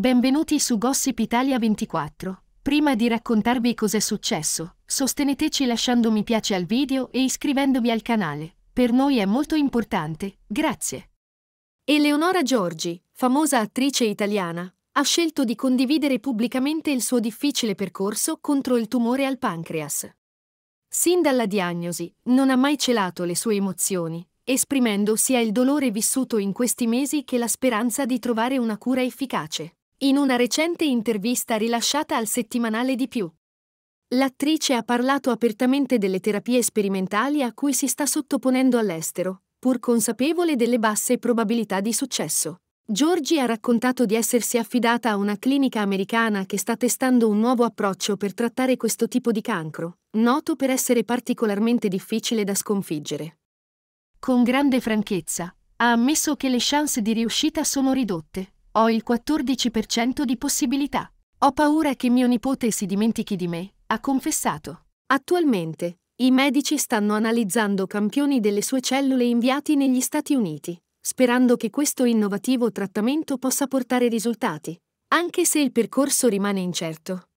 Benvenuti su Gossip Italia 24. Prima di raccontarvi cos'è successo, sosteneteci lasciando mi piace al video e iscrivendovi al canale. Per noi è molto importante, grazie. Eleonora Giorgi, famosa attrice italiana, ha scelto di condividere pubblicamente il suo difficile percorso contro il tumore al pancreas. Sin dalla diagnosi, non ha mai celato le sue emozioni, esprimendo sia il dolore vissuto in questi mesi che la speranza di trovare una cura efficace in una recente intervista rilasciata al settimanale di più. L'attrice ha parlato apertamente delle terapie sperimentali a cui si sta sottoponendo all'estero, pur consapevole delle basse probabilità di successo. Giorgi ha raccontato di essersi affidata a una clinica americana che sta testando un nuovo approccio per trattare questo tipo di cancro, noto per essere particolarmente difficile da sconfiggere. Con grande franchezza, ha ammesso che le chance di riuscita sono ridotte, ho il 14% di possibilità. Ho paura che mio nipote si dimentichi di me, ha confessato. Attualmente, i medici stanno analizzando campioni delle sue cellule inviati negli Stati Uniti, sperando che questo innovativo trattamento possa portare risultati, anche se il percorso rimane incerto.